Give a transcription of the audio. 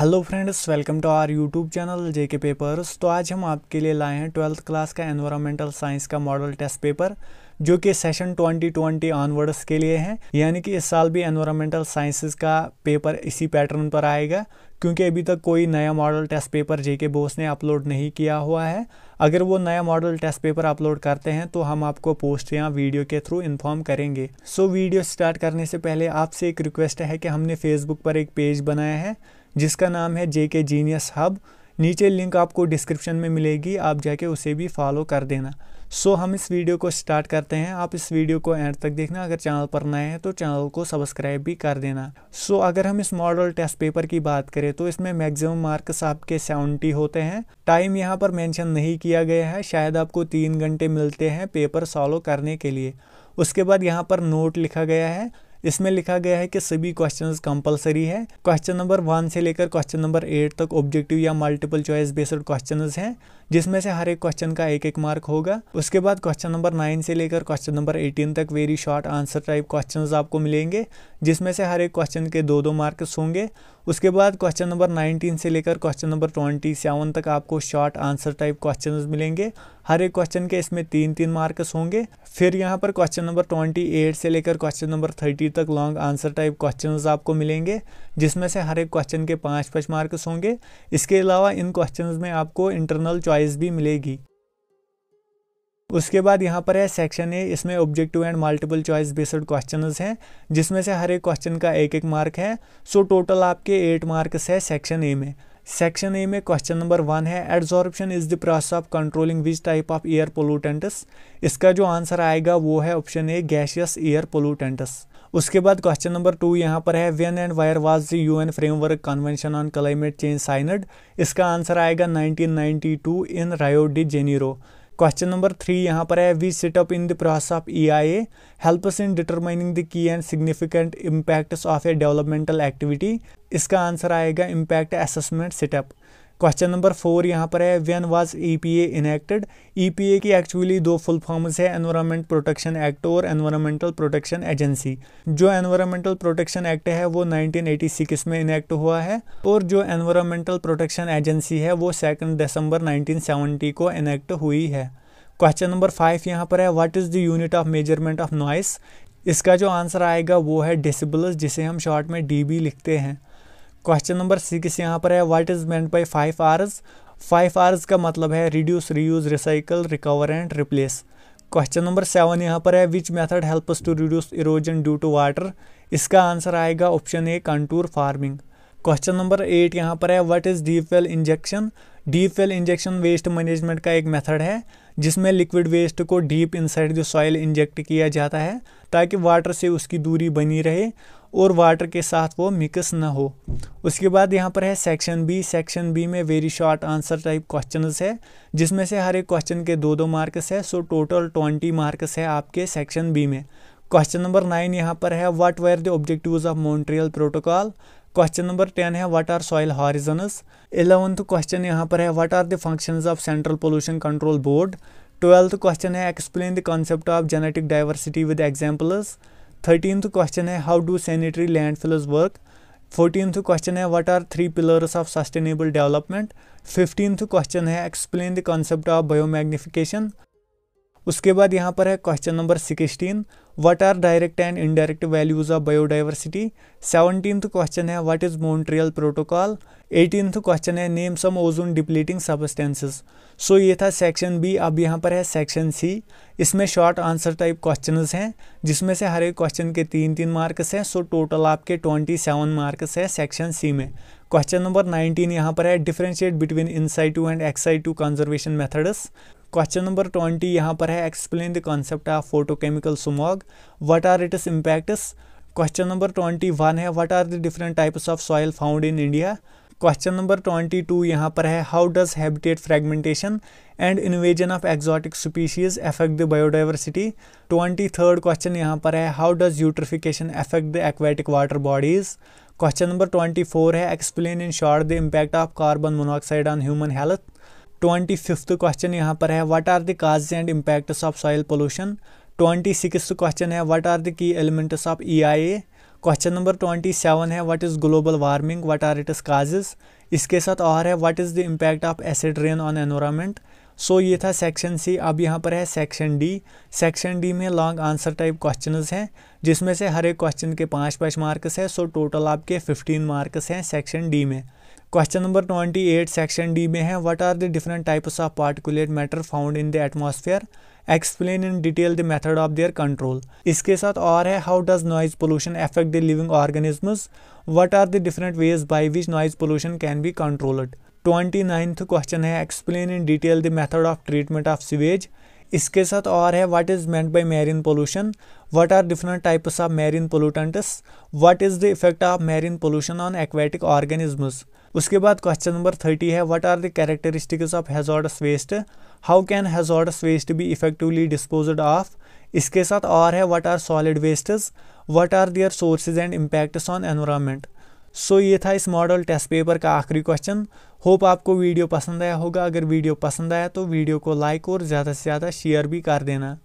hello friends welcome to our YouTube channel J K papers तो आज हम आपके लिए लाए हैं ट्वेल्थ क्लास का एनवायरमेंटल साइंस का मॉडल टेस्ट पेपर जो कि सेशन 2020 ऑनवर्ड्स के लिए है यानी कि इस साल भी एनवायरमेंटल साइंसेस का पेपर इसी पैटर्न पर आएगा क्योंकि अभी तक कोई नया model test paper JK BOSE ने अपलोड नहीं किया हुआ है अगर वो नया मॉडल टेस्ट पेपर अपलोड करते हैं तो हम आपको पोस्ट या वीडियो के थ्रू इन्फॉर्म करेंगे सो so, वीडियो स्टार्ट करने से पहले आपसे एक रिक्वेस्ट है कि हमने फेसबुक पर एक पेज बनाया है जिसका नाम है जे के जीनियस हब नीचे लिंक आपको डिस्क्रिप्शन में मिलेगी आप जाके उसे भी फॉलो कर देना सो so, हम इस वीडियो को स्टार्ट करते हैं आप इस वीडियो को एंड तक देखना अगर चैनल पर नए हैं तो चैनल को सब्सक्राइब भी कर देना सो so, अगर हम इस मॉडल टेस्ट पेपर की बात करें तो इसमें मैक्सिमम मार्क्स आपके सेवेंटी होते हैं टाइम यहाँ पर मेंशन नहीं किया गया है शायद आपको तीन घंटे मिलते हैं पेपर सॉल्व करने के लिए उसके बाद यहाँ पर नोट लिखा गया है इसमें लिखा गया है कि सभी क्वेश्चन कंपलसरी है क्वेश्चन नंबर वन से लेकर क्वेश्चन नंबर एट तक ऑब्जेक्टिव या मल्टीपल चॉइस बेस्ड क्वेश्चन हैं जिसमें से हर एक क्वेश्चन का एक एक मार्क होगा उसके बाद क्वेश्चन नंबर नाइन से लेकर क्वेश्चन नंबर एटीन तक very short answer type question आपको मिलेंगे जिसमें से हर एक क्वेश्चन के दो दो मार्क्स होंगे उसके बाद क्वेश्चन नंबर 19 से लेकर क्वेश्चन नंबर 27 तक आपको शॉर्ट आंसर टाइप क्वेश्चन मिलेंगे हर एक क्वेश्चन के इसमें तीन तीन मार्क्स होंगे फिर यहाँ पर क्वेश्चन नंबर 28 से लेकर क्वेश्चन नंबर 30 तक लॉन्ग आंसर टाइप क्वेश्चन आपको मिलेंगे जिसमें से हर एक क्वेश्चन के पाँच पाँच मार्क्स होंगे इसके अलावा इन क्वेश्चन में आपको इंटरनल चॉइस भी मिलेगी उसके बाद यहाँ पर है सेक्शन ए इसमें objective and multiple choice based question हैं जिसमें से हर एक क्वेश्चन का एक एक मार्क है सो टोटल आपके एट मार्क्स है सेक्शन ए में सेक्शन ए में क्वेश्चन नंबर वन है adsorption is the process of controlling which type of air pollutants इसका जो आंसर आएगा वो है option A gaseous air pollutants उसके बाद क्वेश्चन नंबर टू यहाँ पर है when and where was the UN framework convention on climate change signed इसका आंसर आएगा 1992 in Rio de जेनीरो question number three यहाँ पर है we sit up in the process of E I A helps in determining the key and significant impacts of a developmental activity इसका answer आएगा impact assessment setup question number four यहाँ पर है when was E P A enacted E P A की actually दो full forms है environment protection act और environmental protection agency जो एनवायरमेंटल प्रोटेक्शन एक्ट है वो 1986 में इनेक्ट हुआ है और जो एनवायरमेंटल प्रोटेक्शन एजेंसी है वो सेकेंड दिसंबर सेवेंटी को इनेक्ट हुई है क्वेश्चन नंबर फाइव यहाँ पर है what is the unit of measurement of noise इसका जो आंसर आएगा वो है डिसिबल्स जिसे हम शॉर्ट में डी लिखते हैं क्वेश्चन नंबर सिक्स यहाँ पर है what is meant by five Rs five Rs का मतलब है reduce reuse recycle recover and replace question number seven यहाँ पर है which method helps to reduce erosion due to water इसका आंसर आएगा option A contour farming question number eight यहाँ पर है what is deep well injection deep well injection waste management का एक मेथड है जिसमें लिक्विड वेस्ट को deep inside the soil inject किया जाता है ताकि वाटर से उसकी दूरी बनी रहे और वाटर के साथ वो मिक्स ना हो उसके बाद यहाँ पर है सेक्शन बी सेक्शन बी में very short answer type question है जिसमें से हर एक क्वेश्चन के दो दो मार्क्स है सो टोटल ट्वेंटी मार्क्स है आपके सेक्शन बी में क्वेश्चन नंबर नाइन यहाँ पर है what were the objectives of Montreal protocol question number ten है what are soil horizons eleventh question यहाँ पर है what are the functions of central pollution control board twelfth question है explain the concept of genetic diversity with examples thirteenth question है how do sanitary landfills work fourteenth question है what are three pillars of sustainable development fifteenth question है explain the concept of biomagnification उसके बाद यहाँ पर है question number sixteen what are direct and indirect values of biodiversity seventeenth question है what is Montreal protocol eighteenth question है name some ozone depleting substances so ये था सेक्शन बी अब यहाँ पर है सेक्शन सी इसमें शॉर्ट आंसर टाइप क्वेश्चन हैं जिसमें से हर एक क्वेश्चन के तीन तीन मार्क्स हैं सो टोटल आपके ट्वेंटी सेवन मार्क्स है सेक्शन सी में क्वेश्चन नंबर नाइनटीन यहाँ पर है differentiate between in situ and ex situ conservation methods question number twenty यहाँ पर है explain the concept of photochemical smog what are its impacts question number twenty one है what are the different types of soil found in India question number twenty two यहाँ पर है how does habitat fragmentation and invasion of exotic species affect the biodiversity twenty third question यहाँ पर है how does eutrophication affect the aquatic water bodies question number twenty four है explain in short the impact of carbon monoxide on human health twenty fifth question यहाँ पर है what are the cause and impacts of soil pollution twenty six question है what are the key elements of E I A question number twenty seven है what is global warming what are its causes इसके साथ और है what is the impact of acid rain on environment so ये था section C अब यहाँ पर है सेक्शन डी सेक्शन डी में लॉन्ग आंसर टाइप क्वेश्चन हैं जिसमें से हर एक क्वेश्चन के पाँच पाँच मार्क्स हैं सो टोटल आपके फिफ्टीन मार्क्स हैं सेक्शन डी में question number twenty eight section D में है what are the different types of particulate matter found in the atmosphere explain in detail the method of their control इसके साथ और है how does noise pollution affect the living organisms what are the different ways by which noise pollution can be controlled twenty ninth question है explain in detail the method of treatment of sewage इसके साथ और है what is meant by marine pollution what are different types of marine pollutants what is the effect of marine pollution on aquatic organisms उसके बाद question number thirty है what are the characteristics of hazardous waste how can hazardous waste be effectively dispose of इसके साथ और है what are solid wastage what are their sources and impacts on environment so ये था इस model test paper का आखिरी question hope आपको वीडियो पसंद आया होगा अगर वीडियो पसंद आया तो वीडियो को लाइक और ज़्यादा से ज़्यादा शेयर भी कर देना